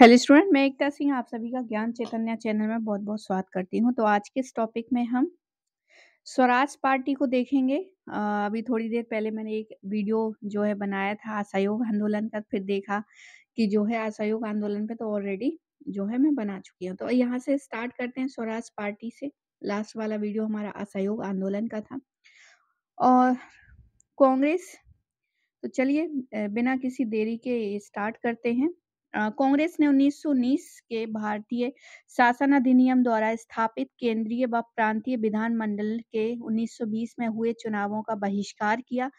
Hello student मैं एकता सिंह आप सभी का ज्ञान चैतन्य चैनल में बहुत बहुत स्वागत करती हूँ तो आज के इस टॉपिक में हम स्वराज पार्टी को देखेंगे आ, अभी थोड़ी देर पहले मैंने एक वीडियो जो है बनाया था असहयोग आंदोलन का फिर देखा कि जो है असहयोग आंदोलन पे तो ऑलरेडी जो है मैं बना चुकी हूँ तो यहाँ से स्टार्ट करते हैं स्वराज पार्टी से लास्ट वाला वीडियो हमारा असहयोग आंदोलन का था और कांग्रेस तो चलिए बिना किसी देरी के स्टार्ट करते हैं कांग्रेस ने 1919 के भारतीय शासन अधिनियम द्वारा स्थापित केंद्रीय व प्रांतीय विधानमंडल के 1920 में हुए चुनावों का बहिष्कार किया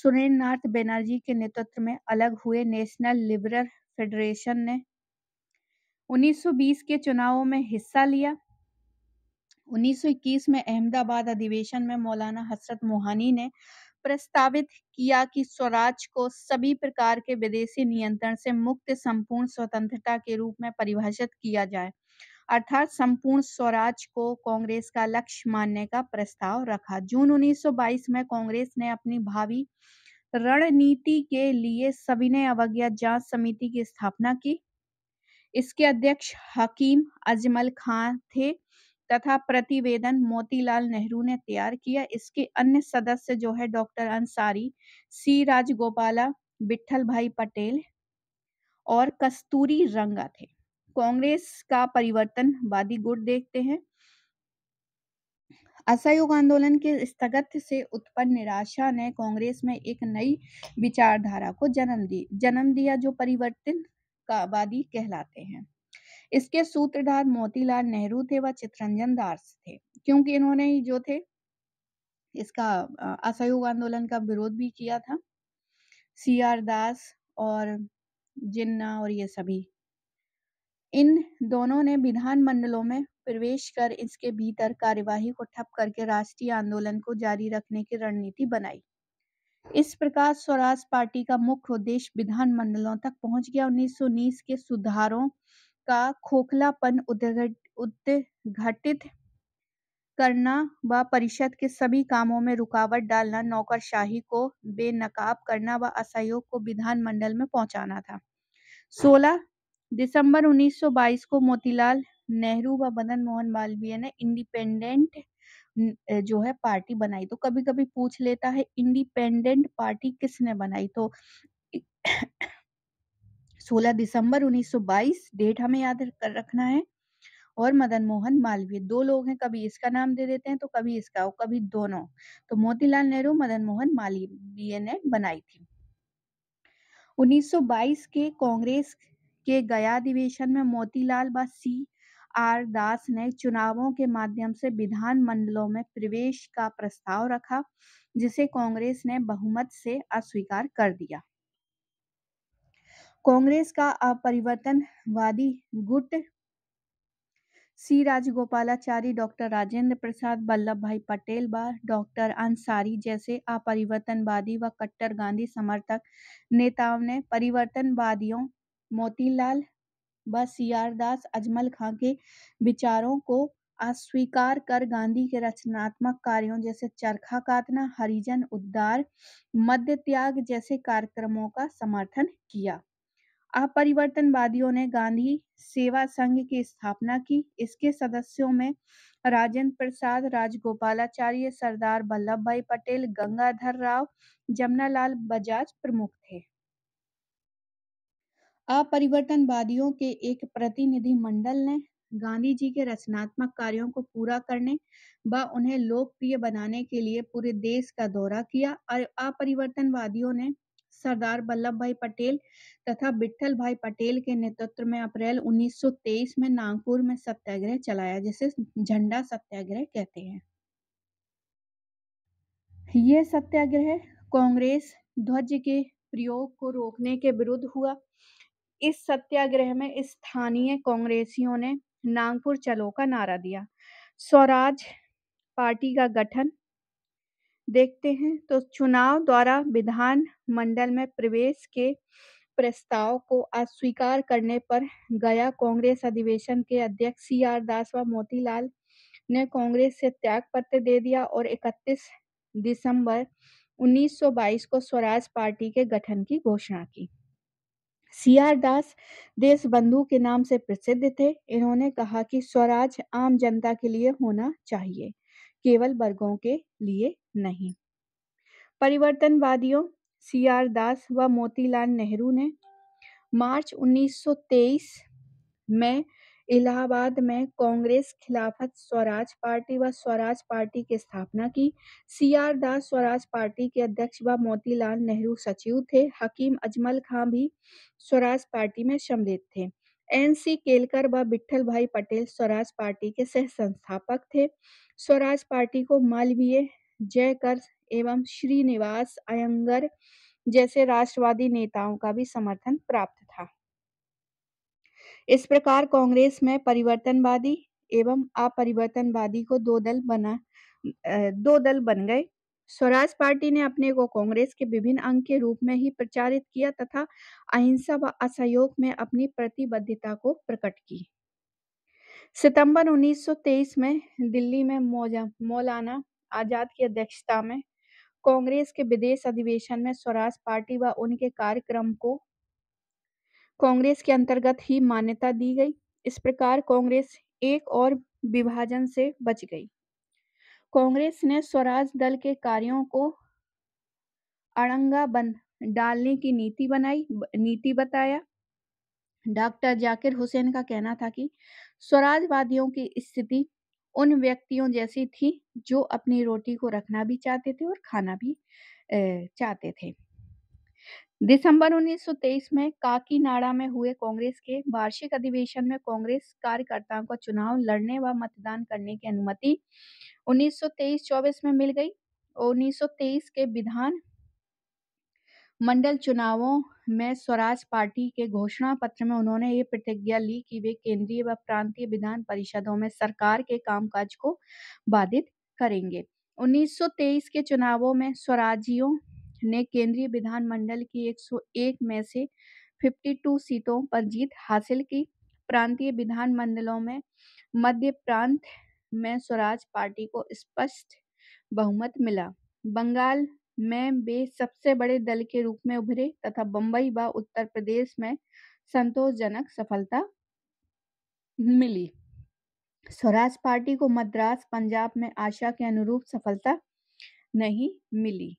सुरेंद्र नाथ बनर्जी के नेतृत्व में अलग हुए नेशनल लिबरल फेडरेशन ने 1920 के चुनावों में हिस्सा लिया 1921 में अहमदाबाद अधिवेशन में मौलाना हसरत मोहानी ने प्रस्तावित किया कि स्वराज को सभी प्रकार के विदेशी नियंत्रण से मुक्त संपूर्ण स्वतंत्रता के रूप में परिभाषित किया जाए अर्थात संपूर्ण स्वराज को कांग्रेस का लक्ष्य मानने का प्रस्ताव रखा जून 1922 में कांग्रेस ने अपनी भावी रणनीति के लिए सविनय अवज्ञा जांच समिति की स्थापना की इसके अध्यक्ष हकीम अजमल खान थे तथा प्रतिवेदन मोतीलाल नेहरू ने तैयार किया इसके अन्य सदस्य जो है डॉक्टर अंसारी सी राजगोपाला विट्ठल भाई पटेल और कस्तूरी रंगा थे कांग्रेस का परिवर्तन वादी गुट देखते हैं असहयोग आंदोलन के स्थगत से उत्पन्न निराशा ने कांग्रेस में एक नई विचारधारा को जन्म दी जन्म दिया जो परिवर्तन वादी कहलाते हैं इसके सूत्रधार मोतीलाल नेहरू थे व चित्रंजन दास थे क्योंकि इन्होंने ही जो थे इसका असहयोग आंदोलन का विरोध भी किया था सी आर दास और जिन्ना और ये सभी इन दोनों ने विधान मंडलों में प्रवेश कर इसके भीतर कार्यवाही को ठप करके राष्ट्रीय आंदोलन को जारी रखने की रणनीति बनाई इस प्रकार स्वराज पार्टी का मुख्य उद्देश्य विधान मंडलों तक पहुंच गया 1919 के सुधारों का खोखलापन उद्घाटित करना व परिषद के सभी कामों में रुकावट डालना नौकरशाही को बेनकाब करना व असहयोग को विधानमंडल में पहुंचाना था 16 दिसंबर 1922 को मोतीलाल नेहरू व मदन मोहन मालवीय ने इंडिपेंडेंट जो है पार्टी बनाई तो कभी कभी पूछ लेता है इंडिपेंडेंट पार्टी किसने बनाई तो 16 दिसंबर 1922 डेट हमें याद कर रखना है और मदन मोहन मालवीय दो लोग हैं कभी इसका नाम दे देते हैं तो कभी इसका और कभी दोनों तो मोतीलाल नेहरू मदन मोहन मालवीय ने बनाई थी 1922 के कांग्रेस के गया अधिवेशन में मोतीलाल व सी आर दास ने चुनावों के माध्यम से विधान मंडलों में प्रवेश का प्रस्ताव रखा जिसे कांग्रेस ने बहुमत से अस्वीकार कर दिया कांग्रेस का अपरिवर्तनवादी गुट सी राजगोपालाचारी डॉक्टर राजेंद्र प्रसाद वल्लभ भाई पटेल व डॉक्टर अंसारी जैसे अपरिवर्तनवादी व कट्टर गांधी समर्थक नेताओं ने परिवर्तनवादियों मोतीलाल व सी आर दास अजमल खां के विचारों को अस्वीकार कर गांधी के रचनात्मक कार्यों जैसे चरखा काटना हरिजन उद्धार मध्य त्याग जैसे कार्यक्रमों का समर्थन किया अपरिवर्तनवादियों ने गांधी सेवा संघ की स्थापना की इसके सदस्यों में राजेंद्र प्रसाद राजगोपालाचार्य सरदार वल्लभ भाई पटेल गंगाधर राव जमनालाल बजाज प्रमुख थे अपरिवर्तनवादियों के एक प्रतिनिधि मंडल ने गांधी जी के रचनात्मक कार्यों को पूरा करने व उन्हें लोकप्रिय बनाने के लिए पूरे देश का दौरा किया और अपरिवर्तनवादियों ने सरदार वल्लभ भाई पटेल तथा बिठल भाई पटेल के नेतृत्व में अप्रैल 1923 में नागपुर में सत्याग्रह चलाया जिसे झंडा सत्याग्रह कहते हैं यह सत्याग्रह कांग्रेस ध्वज के प्रयोग को रोकने के विरुद्ध हुआ इस सत्याग्रह में स्थानीय कांग्रेसियों ने नागपुर चलो का नारा दिया स्वराज पार्टी का गठन देखते हैं तो चुनाव द्वारा विधान मंडल में प्रवेश के प्रस्ताव को अस्वीकार करने पर गया कांग्रेस अधिवेशन के अध्यक्ष सी आर दास व मोतीलाल ने कांग्रेस से त्याग पत्र दे दिया और 31 दिसंबर 1922 को स्वराज पार्टी के गठन की घोषणा की सी आर दास देश बंधु के नाम से प्रसिद्ध थे इन्होंने कहा कि स्वराज आम जनता के लिए होना चाहिए केवल वर्गों के लिए नहीं परिवर्तनवादियों सी आर दास व मोतीलाल नेहरू ने मार्च 1923 में इलाहाबाद में कांग्रेस खिलाफत स्वराज पार्टी व स्वराज पार्टी की स्थापना की C R Das Swaraj party के अध्यक्ष व मोतीलाल नेहरू सचिव थे हकीम अजमल खां भी स्वराज पार्टी में सम्मिलित थे एनसी केलकर व बिठल भाई पटेल स्वराज पार्टी के सह संस्थापक थे स्वराज पार्टी को मालवीय जयकर एवं श्रीनिवास अयंगर जैसे राष्ट्रवादी नेताओं का भी समर्थन प्राप्त था इस प्रकार कांग्रेस में परिवर्तनवादी एवं अपरिवर्तनवादी को दो दल बना दो दल बन गए स्वराज पार्टी ने अपने को कांग्रेस के विभिन्न अंग के रूप में ही प्रचारित किया तथा अहिंसा व असहयोग में अपनी प्रतिबद्धता को प्रकट की सितंबर 1923 में दिल्ली में मौलाना आजाद की अध्यक्षता में कांग्रेस के विदेश अधिवेशन में स्वराज पार्टी व उनके कार्यक्रम को कांग्रेस के अंतर्गत ही मान्यता दी गई इस प्रकार कांग्रेस एक और विभाजन से बच गई कांग्रेस ने स्वराज दल के कार्यों को अड़ंगा बंद डालने की नीति बनाई नीति बताया डॉक्टर जाकिर हुसैन का कहना था कि स्वराजवादियों की स्थिति उन व्यक्तियों जैसी थी जो अपनी रोटी को रखना भी चाहते थे और खाना भी चाहते थे दिसंबर 1923 में काकीनाडा में हुए कांग्रेस के वार्षिक अधिवेशन में कांग्रेस कार्यकर्ताओं को चुनाव लड़ने व मतदान करने की अनुमति 1923-24 में मिल गई 1923 के विधान मंडल चुनावों में स्वराज पार्टी के घोषणा पत्र में उन्होंने ये प्रतिज्ञा ली कि वे केंद्रीय व प्रांतीय विधान परिषदों में सरकार के कामकाज को बाधित करेंगे 1923 के चुनावों में स्वराजियों ने केंद्रीय विधानमंडल की 101 में से 52 सीटों पर जीत हासिल की प्रांतीय विधानमंडलों में मध्य प्रांत में स्वराज पार्टी को स्पष्ट बहुमत मिला बंगाल में वे सबसे बड़े दल के रूप में उभरे तथा बंबई व उत्तर प्रदेश में संतोषजनक सफलता मिली स्वराज पार्टी को मद्रास पंजाब में आशा के अनुरूप सफलता नहीं मिली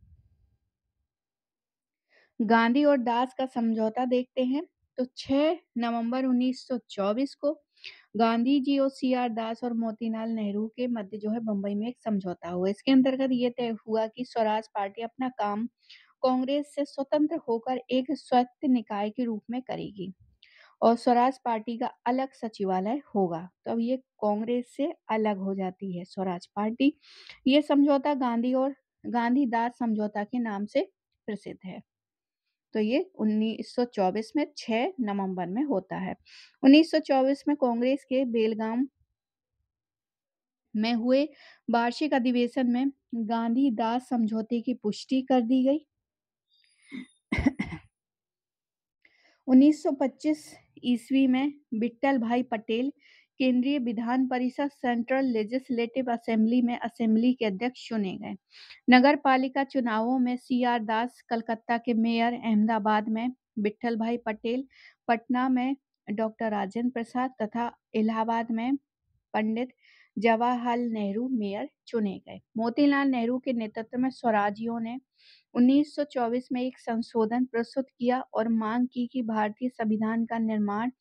गांधी और दास का समझौता देखते हैं तो 6 नवंबर 1924 को गांधी जी और सी आर दास और मोतीलाल नेहरू के मध्य जो है बंबई में एक समझौता हुआ इसके अंतर्गत ये तय हुआ कि स्वराज पार्टी अपना काम कांग्रेस से स्वतंत्र होकर एक स्वत निकाय के रूप में करेगी और स्वराज पार्टी का अलग सचिवालय होगा तो अब ये कांग्रेस से अलग हो जाती है स्वराज पार्टी ये समझौता गांधी और गांधी दास समझौता के नाम से प्रसिद्ध है तो ये 1924 में 6 नवंबर में होता है 1924 में कांग्रेस के बेलगाम में हुए वार्षिक अधिवेशन में गांधी दास समझौते की पुष्टि कर दी गई 1925 ईस्वी में विट्ठल भाई पटेल केंद्रीय विधान परिषद सेंट्रल लेजिस्लेटिव असेंबली में असेंबली के अध्यक्ष चुने गए नगर पालिका चुनावों में सी आर दास कलकत्ता के मेयर अहमदाबाद में बिठल भाई पटेल पटना में डॉक्टर राजेंद्र प्रसाद तथा इलाहाबाद में पंडित जवाहरलाल नेहरू मेयर चुने गए मोतीलाल नेहरू के नेतृत्व में स्वराजियों ने 1924 में एक संशोधन प्रस्तुत किया और मांग की कि भारतीय संविधान का निर्माण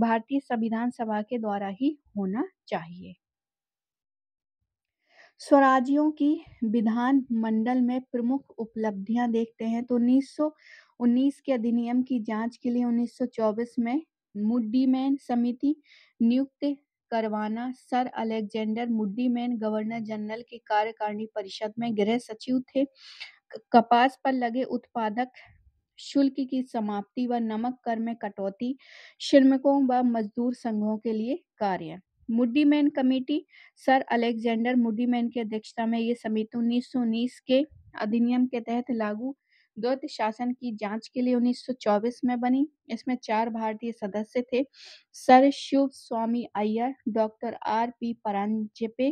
भारतीय संविधान सभा के द्वारा ही होना चाहिए स्वराज्यों की विधान मंडल में प्रमुख उपलब्धियां देखते हैं तो 1919 के अधिनियम की जांच के लिए 1924 में मुड्डीमैन समिति नियुक्त करवाना sir Alexander Muddiman governor general के कार्यकारिणी परिषद में गृह सचिव थे कपास पर लगे उत्पादक शुल्क की समाप्ति व नमक कर में कटौती श्रमिकों व मजदूर संघों के लिए कार्य Muddiman committee sir Alexander Muddiman की अध्यक्षता में ये समिति उन्नीस के अधिनियम के तहत लागू द्वैत शासन की जांच के लिए 1924 में बनी इसमें चार भारतीय सदस्य थे sir Siva Swami Iyer doctor R P Paranjpe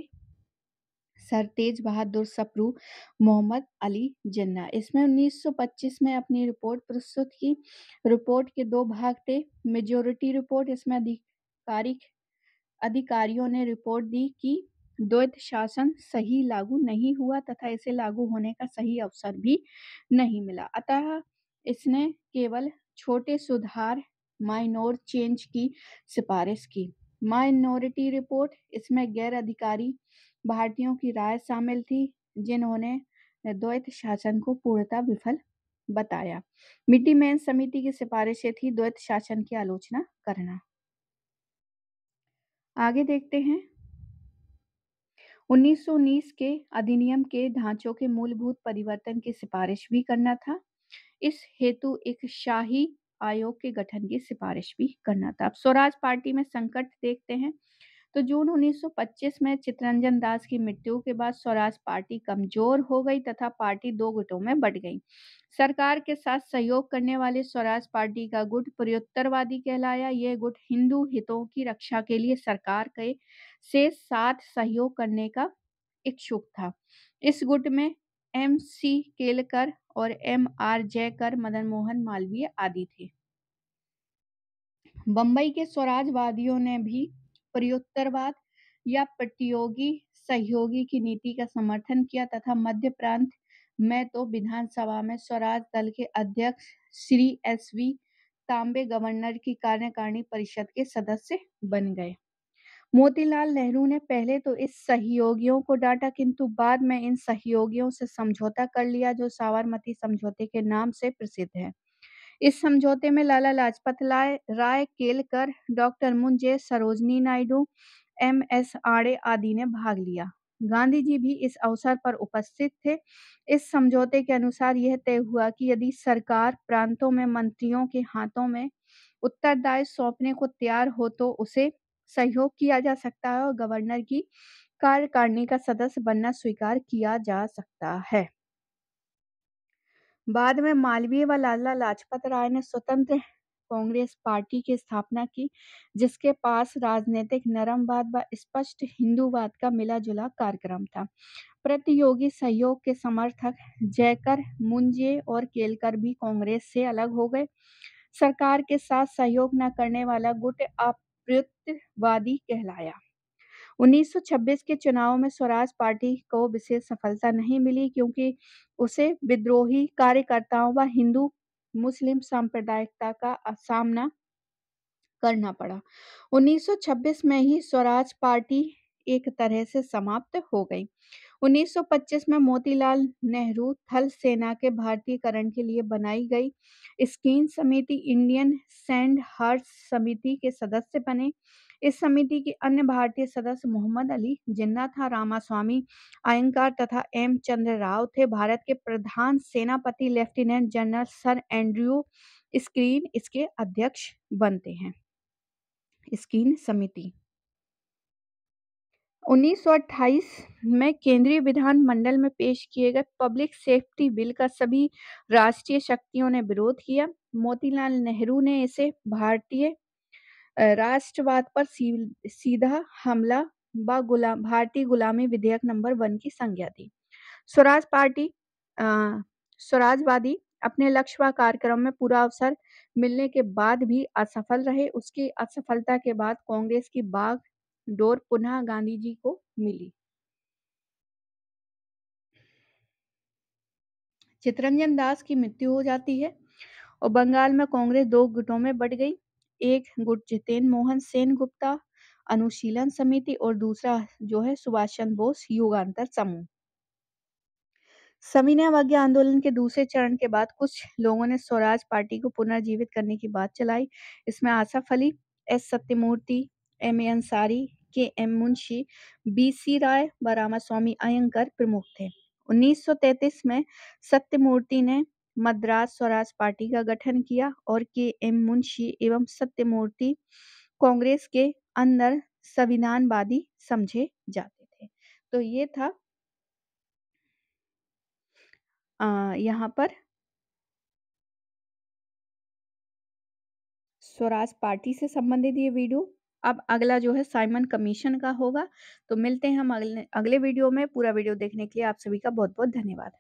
sir Tej Bahadur Sapru Mohammad Ali Jinnah इसमें 1925 में अपनी रिपोर्ट प्रस्तुत की रिपोर्ट के दो भाग थे मेजोरिटी रिपोर्ट इसमें अधिकारिक अधिकारियों ने रिपोर्ट दी कि द्वैत शासन सही लागू नहीं हुआ तथा इसे लागू होने का सही अवसर भी नहीं मिला अतः इसने केवल छोटे सुधार माइनोर चेंज की सिफारिश की माइनॉरिटी रिपोर्ट इसमें गैर अधिकारी भारतीयों की राय शामिल थी जिन्होंने द्वैत शासन को पूर्णतः विफल बताया मिट्टी मैन समिति की सिफारिशें थी द्वैत शासन की आलोचना करना आगे देखते हैं 1919 के अधिनियम के ढांचों के मूलभूत परिवर्तन की सिफारिश भी करना था इस हेतु एक शाही आयोग के गठन की सिफारिश भी करना था अब स्वराज पार्टी में संकट देखते हैं तो जून 1925 में चित्रंजन दास की मृत्यु के बाद स्वराज पार्टी कमजोर हो गई तथा पार्टी दो गुटों में बट गई सरकार के साथ सहयोग करने वाले स्वराज पार्टी का गुट पूर्वोत्तरवादी कहलाया यह गुट हिंदू हितों की रक्षा के लिए सरकार के से साथ सहयोग करने का इच्छुक था इस गुट में एम सी केलकर और एम आर जयकर मदन मोहन मालवीय आदि थे बंबई के स्वराजवादियों ने भी प्रयोत्तरवाद या प्रतियोगी सहयोगी की नीति का समर्थन किया तथा मध्य प्रांत में तो विधानसभा में स्वराज दल के अध्यक्ष Shri S V Tambe governor की कार्यकारिणी परिषद के सदस्य बन गए मोतीलाल नेहरू ने पहले तो इस सहयोगियों को डांटा किंतु बाद में इन सहयोगियों से समझौता कर लिया जो साबरमती समझौते के नाम से प्रसिद्ध है। इस समझौते में Lala Lajpat Rai Kelkar, doctor Moonje, Sarojini Naidu, M S Aney आदि ने भाग लिया। गांधी जी भी इस अवसर पर उपस्थित थे। इस समझौते के अनुसार यह तय हुआ कि यदि सरकार प्रांतों में मंत्रियों के हाथों में उत्तरदायित्व सौंपने को तैयार हो तो उसे सहयोग किया जा सकता है और गवर्नर की कार्यकारिणी का सदस्य बनना स्वीकार किया जा सकता है बाद में मालवीय व लाला लाजपत राय ने स्वतंत्र कांग्रेस पार्टी की स्थापना की जिसके पास राजनीतिक नरमवाद व स्पष्ट हिंदूवाद का मिला जुला कार्यक्रम था प्रतियोगी सहयोग के समर्थक जयकर मुंजे और केलकर भी कांग्रेस से अलग हो गए सरकार के साथ सहयोग न करने वाला गुट आप विपरीतवादी कहलाया 1926 के चुनाव में स्वराज पार्टी को विशेष सफलता नहीं मिली क्योंकि उसे विद्रोही कार्यकर्ताओं व हिंदू मुस्लिम सांप्रदायिकता का सामना करना पड़ा 1926 में ही स्वराज पार्टी एक तरह से समाप्त हो गई 1925 में मोतीलाल नेहरू थल सेना के भारतीयकरण के लिए बनाई गई स्कीन समिति इंडियन सैंड हार्ट समिति के सदस्य बने इस समिति के अन्य भारतीय सदस्य मोहम्मद अली जिन्ना था रामास्वामी अयंकार तथा एम चंद्र राव थे भारत के प्रधान सेनापति lieutenant general sir Andrew Skeen इसके अध्यक्ष बनते हैं स्क्रीन समिति 1928 में केंद्रीय विधान मंडल में पेश किए गए पब्लिक सेफ्टी बिल का सभी राष्ट्रीय शक्तियों ने विरोध किया मोतीलाल नेहरू ने इसे भारतीय राष्ट्रवाद पर सीधा हमला व गुलाम भारतीय गुलामी विधेयक नंबर वन की संज्ञा दी स्वराज पार्टी अः स्वराजवादी अपने लक्ष्य व कार्यक्रम में पूरा अवसर मिलने के बाद भी असफल रहे उसकी असफलता के बाद कांग्रेस की बाघ डोर पुनः गांधी जी को मिली चित्रंजन दास की मृत्यु हो जाती है और बंगाल में कांग्रेस दो गुटों में बढ़ गई एक गुट जितेन मोहन सेन गुप्ता अनुशीलन समिति और दूसरा जो है सुभाष चंद्र बोस युगान्तर समूह सविनय आंदोलन के दूसरे चरण के बाद कुछ लोगों ने स्वराज पार्टी को पुनर्जीवित करने की बात चलाई इसमें Asaf Ali S Satyamurti M A Ansari K M Munshi B C Roy व रामास्वामी अयंकर प्रमुख थे 1933 में सत्यमूर्ति ने मद्रास स्वराज पार्टी का गठन किया और के एम मुंशी एवं सत्यमूर्ति कांग्रेस के अंदर संविधानवादी समझे जाते थे तो ये था आ, यहाँ पर स्वराज पार्टी से संबंधित ये वीडियो अब अगला जो है साइमन कमीशन का होगा तो मिलते हैं हम अगले अगले वीडियो में पूरा वीडियो देखने के लिए आप सभी का बहुत बहुत धन्यवाद